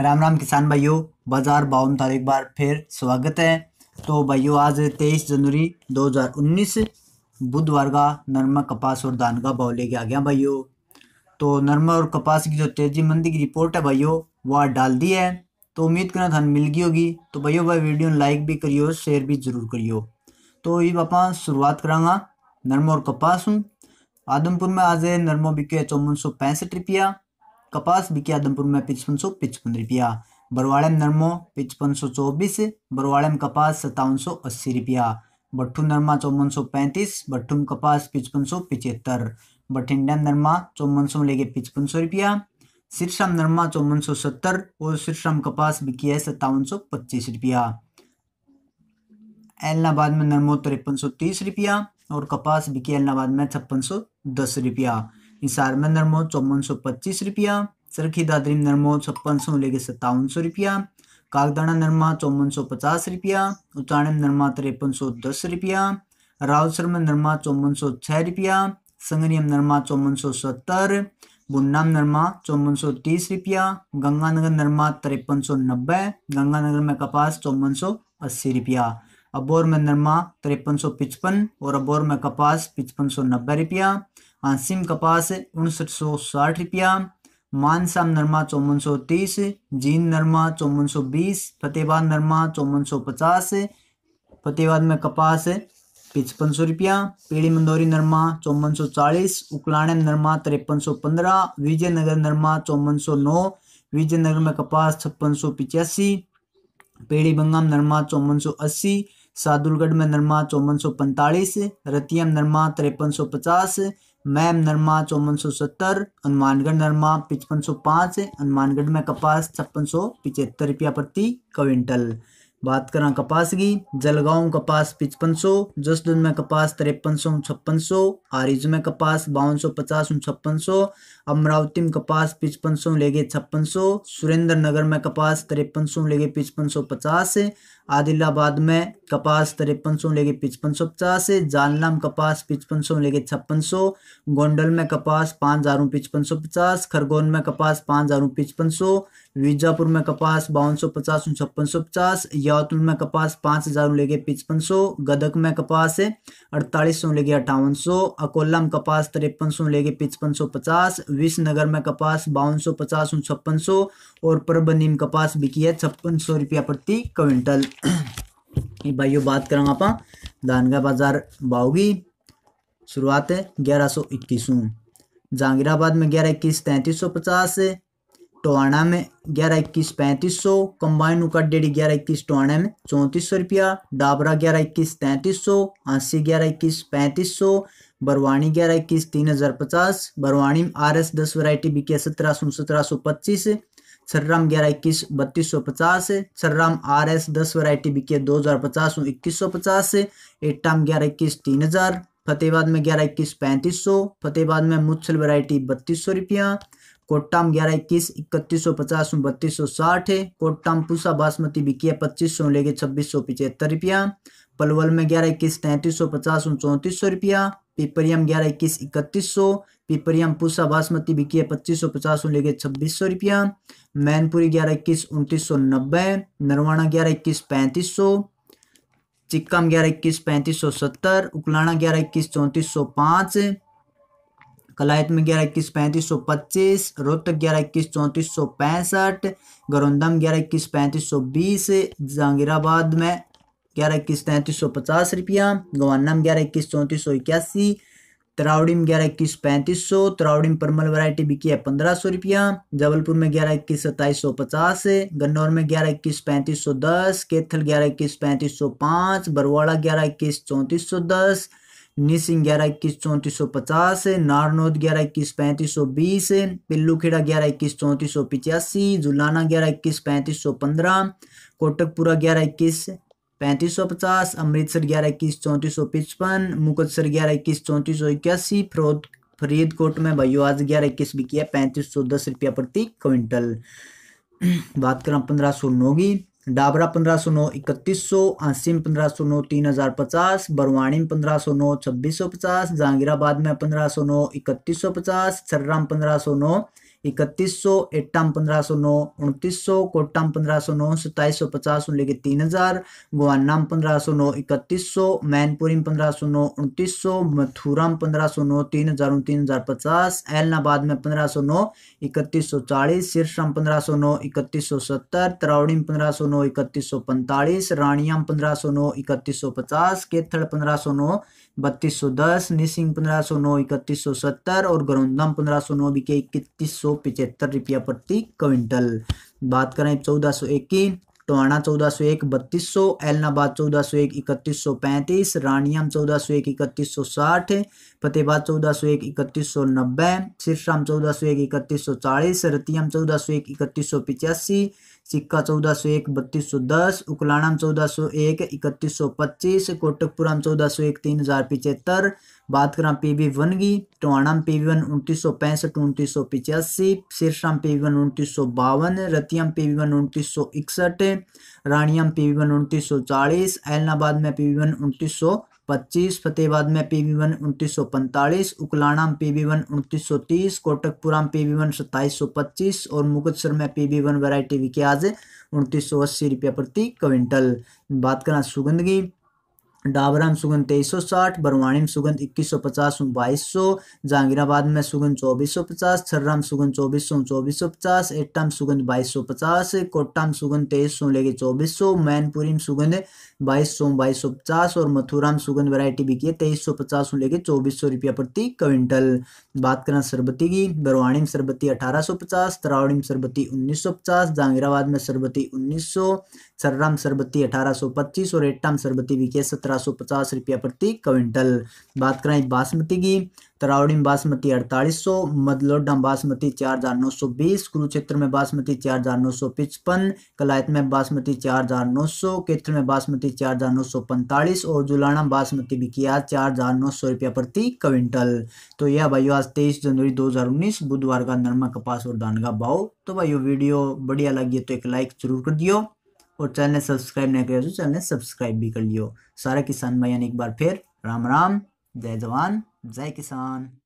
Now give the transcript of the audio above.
राम राम किसान भाइयों बाजार बावन तारीख बार फिर स्वागत है तो भाइयों आज तेईस जनवरी 2019 बुधवार का नरमा कपास और धान का भाव लेके आ गया भाइयों तो नरमा और कपास की जो तेजी मंदी की रिपोर्ट है भाइयों वह डाल दी है तो उम्मीद करना धन मिल गई होगी तो भाइयों भाई वीडियो लाइक भी करियो शेयर भी जरूर करियो तो ये पापा शुरुआत करांगा नरमा और कपास हूँ आदमपुर में आज नर्मो बिके चौवन सौ पैंसठ रुपया कपास बिकिया आदमपुर में पिचपन सौ पिचपन रुपया बरवाड़म नरमो पिचपन सौ चौबीस बरवाड़म कपास सत्तावन सौ अस्सी रुपया भट्ठू नरमा चौवन सौ पैंतीस भट्ठूम कपास पिचपन सौ पिचहत्तर बठिंडा नरमा चौवन सौ लेके पिचपन सौ रुपया सिरसा नरमा चौवन सौ सत्तर और सिरसा कपास बिकी है सत्तावन सौ पच्चीस रुपया एलनाबाद में नरमो तिरपन सौ तीस रुपया और कपास बिकी एलनाबाद में छप्पन सौ दस रुपया हिसार में नरमो चौवन सौ पच्चीस रुपया सरखी दादरी में नरमो छप्पन सौ लेके सत्तावन सौ रुपया कागदाना नरमा चौवन सौ पचास रुपया उचाणे में नरमा तिरपन सौ दस रुपया रावसर में नरमा चौवन सौ छः रुपया संगनियम नरमा चौवन सौ सत्तर बुन्नाम नरमा चौवन सौ तीस रुपया गंगानगर नरमा तिरपन सौ नब्बे गंगानगर में कपास चौवन सौ अस्सी रुपया अबोर में नरमा तिरपन सौ पचपन और अबोर में कपास पचपन सौ नब्बे रुपया आसिम कपास उनसठ सौ साठ रुपया मानसाम नरमा चौवन सौ तीस जीन नरमा चौवन सौ बीस फतेहबाद नरमा चौवन सौ पचास फतेहबाद में कपास पचपन सौ रुपया पीढ़ी मंदौरी नरमा चौवन सौ चालीस उकलाणे नरमा तिरपन सौ पंद्रह विजयनगर नरमा चौवन सौ नौ विजयनगर में कपास छप्पन सौ पिचासी पेड़ी बंगाम नरमा चौवन सौ अस्सी सादुलगढ़ में नरमा चौवन सौ पैंतालीस रतियम नरमा तिरपन सौ पचास मैम नरमा चौवन सौ सत्तर हनुमानगढ़ नरमा पचपन सौ पाँच हनुमानगढ़ में कपास छप्पन सौ पिचहत्तर रुपया प्रति क्विंटल बात करा कपास की जलगांव कपास पिचपन सौ जसदुन में कपास तिरपन सौ छप्पन सौ आरिज में कपास बावन सौ पचास छप्पन सौ अमरावती में कपास पिचपन सौ ले गए छप्पन सौ सुरेंद्र नगर में कपास तिरपन सौ ले गए पिचपन सौ पचास आदिलाबाद में कपास तिरपन सौ लेके पचपन सौ पचास जालना में कपास पचपन सौ लेके छप्पन सौ गोंडल में कपास पाँच हज़ारों पचपन सौ पचास खरगोन में कपास पाँच हज़ारों पचपन सौ विजापुर में कपास बावन सौ पचास छप्पन सौ पचास यावतुल में कपास पाँच हज़ारों लेके पचपन सौ गदक में कपास अड़तालीस सौ लेके अट्ठावन सौ अकोला में कपास तिरपन सौ लेके पचपन सौ पचास विश्वनगर में कपास बावन सौ पचास छप्पन सौ और परबनी में कपास बिकी है छप्पन सौ रुपया प्रति क्विंटल भाइयों बात करा आप धान का बाजार बाउगी शुरुआत है ग्यारह सौ इक्कीस जहांगीराबाद में ग्यारह इक्कीस तैंतीस सौ पचास टोहाना में ग्यारह इक्कीस पैंतीस सौ कम्बाइन उकाडेडी ग्यारह इक्कीस टोहाना में चौंतीस सौ रुपया डाबरा ग्यारह इक्कीस तैंतीस सौ हंसी ग्यारह इक्कीस पैंतीस सौ बरवानी ग्यारह इक्कीस तीन हज़ार पचास बरवानी में आर एस दस वरायटी बिके सत्रह सौ सत्रह सौ पच्चीस सर्राम ग्यारह इक्कीस बत्तीस सौ पचास सर्राम आर एस दस वरायटी बिके दो हज़ार पचास इक्कीस सौ पचास एट्टाम ग्यारह इक्कीस तीन हज़ार फतेहबाद में ग्यारह इक्कीस पैंतीस सौ फतेहबाद में मुच्छल वरायटी बत्तीस सौ रुपया कोट्टाम ग्यारह इक्कीस इकतीस सौ पचास बत्तीस सौ साठ कोट्टाम पूसा बासमती बिकी है पच्चीस सौ लेके छब्बीस सौ पिचहत्तर रुपया पलवल में ग्यारह इक्कीस तैंतीस सौ पचास चौंतीस सौ रुपया पिपरियम ग्यारह इक्कीस इकतीस सौ पिपरियम पूसा बासमती बिकी है पच्चीस सौ पचास लेके छब्बीस सौ रुपया मैनपुरी ग्यारह इक्कीस उनतीस सौ नब्बे नरवाना ग्यारह इक्कीस पैंतीस सौ चिक्कम ग्यारह इक्कीस पैंतीस सौ सत्तर उकलाना ग्यारह इक्कीस चौंतीस सौ पाँच कलायत में ग्यारह इक्कीस पैंतीस सौ पच्चीस रोहतक ग्यारह इक्कीस चौंतीस सौ पैंसठ गरौंदम ग्यारह इक्कीस पैंतीस सौ बीस जहांगीराबाद में ग्यारह इक्कीस तैंतीस सौ पचास रुपया गवान्ना में ग्यारह इक्कीस चौंतीस सौ इक्यासी तरावड़ी में ग्यारह इक्कीस पैंतीस सौ तरावड़ी में परमल वैरायटी बिकी है पंद्रह सौ रुपया जबलपुर में ग्यारह इक्कीस सत्ताईस सौ पचास गन्नौर में ग्यारह इक्कीस पैंतीस सौ दस केथल ग्यारह इक्कीस पैंतीस सौ पाँच बरवाड़ा ग्यारह इक्कीस चौंतीस सौ दस निसिंग ग्यारह इक्कीस चौंतीस सौ पचास नारनौद ग्यारह इक्कीस पैंतीस सौ बीस पिल्लू खेड़ा ग्यारह इक्कीस चौंतीस सौ पिचासी जुलाना ग्यारह इक्कीस पैंतीस सौ पंद्रह कोटकपुरा ग्यारह इक्कीस पैंतीस सौ पचास अमृतसर ग्यारह इक्कीस चौंतीस सौ पचपन मुकदसर ग्यारह इक्कीस चौंतीस सौ इक्यासी फरोद फरीदकोट में भाई आज ग्यारह इक्कीस भी किया पैंतीस सौ दस रुपया प्रति क्विंटल बात करें पंद्रह सौ नौ की डाबरा पंद्रह सौ नौ इकतीस सौ आसिम पंद्रह सौ नौ तीन हज़ार पचास बरवाणी में पंद्रह सौ नौ छब्बीस सौ पचास जहांगीराबाद में पंद्रह सौ नौ इकतीस सौ पचास सर्राम पंद्रह सौ नौ इकतीस सौ एट्टाम पंद्रह सौ नौ उनतीस सौ कोट्टाम पंद्रह सौ नौ सत्ताईस सौ पचास लेके तीन हजार ग्वान्नाम पंद्रह सौ नौ इकतीस सौ मैनपुरी पंद्रह सौ नौ उनतीस सौ मथुराम पंद्रह सौ नौ तीन हजार तीन हजार पचास एलनाबाद में पंद्रह सौ नौ इकतीस सौ चालीस सिरसम पंद्रह सौ नौ इकतीस सौ सत्तर त्रावड़ी पंद्रह सौ नौ इकतीस सौ पैंतालीस रानियाम पंद्रह सौ नौ इकतीस सौ पचास केथड़ पंद्रह सौ नौ बत्तीस सौ दस निसिंग पंद्रह सौ नौ इकतीस सौ सत्तर और गरौंदम पंद्रह सौ नौ बीके इकतीस सौ पिछहत्तर रुपया प्रति क्विंटल बात करें चौदह सौ एक की टोहाना चौदह सौ एक बत्तीस सौ एलनाबाद चौदह सौ एक इकतीस सौ पैंतीस रानियाम चौदह सौ एक इकतीस सौ साठ फतेहबाद चौदह सौ एक इकतीस सौ नब्बे सिरसाम चौदह सौ एक इकतीस सौ चालीस रतियाम चौदह सौ एक इकतीस सौ पिचासी सिक्का चौदह सौ एक बत्तीस सौ दस उकलाणाम चौदह सौ एक इकतीस सौ पच्चीस कोटकपुराम चौदह सौ एक तीन हजार पिचहत्तर बात करा पी वी वन की टोहाणाम पी वी वन उन्तीस सौ पैंसठ उनतीस सौ पिचासी सिरसाम पी वी वन उन्तीस सौ बावन रतियाम पी वी वन उन्तीस सौ इकसठ रानियाम पी वी वन उन्तीस सौ चालीस एलनाबाद में पी वी वन उन्तीस सौ पच्चीस फतेहबाद में पी वी वन उन्तीस सौ पैंतालीस उकलाणा में पी वी वन उन्तीस सौ तीस कोटकपुरा में पी वी वन सत्ताईस सौ पच्चीस और मुगतसर में पी वी वन वैरायटी विकियाज उनतीस सौ अस्सी रुपये प्रति क्विंटल बात करें सुगंध की डाबरा में सुगंध तेईस सौ साठ बरवाणी में सुगंध इक्कीस सौ पचास बाईस सौ जहांगीराबाद में सुगंध चौबीस सौ पचास छर्रा में सुगंध चौबीस सौ चौबीस सौ पचास एट्टा में सुगंध बाईस सौ पचास कोटा में सुगंध तेईस सौ लेके चौबीस सौ मैनपुरी में सुगंध बाईस सौ बाईस सौ पचास और मथुरा में सुगंध वैरायटी बिकी है तेईस सौ पचास लेके चौबीस सौ रुपया प्रति क्विंटल बात करें सरबती की बरवाणी में सरबती अठारह सौ पचास तरावड़ी में सरबती उन्नीस सौ पचास जहांगीराबाद में सरबती उन्नीस सौ छर्रा में सरबती अठारह सौ पच्चीस और एट्टा में सरबती बिकी है सत्रह सत्रह सौ पचास रुपया प्रति क्विंटल बात करें बासमती की तरावड़ी में बासमती अड़तालीस सौ मदलोडा बासमती चार हज़ार नौ सौ बीस कुरुक्षेत्र में बासमती चार हज़ार नौ सौ पचपन कलायत में बासमती चार हज़ार नौ सौ केत्र में बासमती चार हज़ार नौ सौ पैंतालीस और जुलाना बासमती भी किया चार हज़ार नौ सौ रुपया प्रति क्विंटल तो यह भाई आज तेईस जनवरी दो हज़ार उन्नीस बुधवार का नरमा कपास और धान का भाव तो भाई वीडियो बढ़िया लगी तो एक लाइक जरूर कर दिया और चैनल सब्सक्राइब नहीं किया तो चैनल सब्सक्राइब भी कर लियो सारा किसान भाई एक बार फिर राम राम जय जवान जय किसान